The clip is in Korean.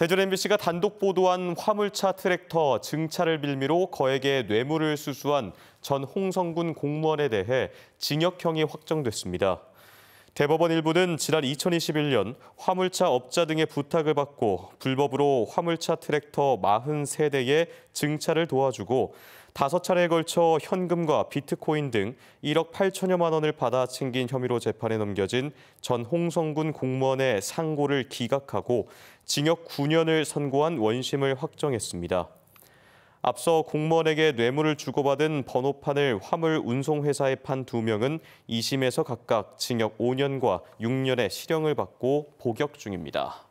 대전 MBC가 단독 보도한 화물차 트랙터 증차를 빌미로 거액의 뇌물을 수수한 전 홍성군 공무원에 대해 징역형이 확정됐습니다. 대법원 일부는 지난 2021년 화물차 업자 등의 부탁을 받고 불법으로 화물차 트랙터 43대의 증차를 도와주고 다섯 차례에 걸쳐 현금과 비트코인 등 1억 8천여만 원을 받아 챙긴 혐의로 재판에 넘겨진 전 홍성군 공무원의 상고를 기각하고 징역 9년을 선고한 원심을 확정했습니다. 앞서 공무원에게 뇌물을 주고받은 번호판을 화물 운송회사에 판 두 명은 2심에서 각각 징역 5년과 6년의 실형을 받고 복역 중입니다.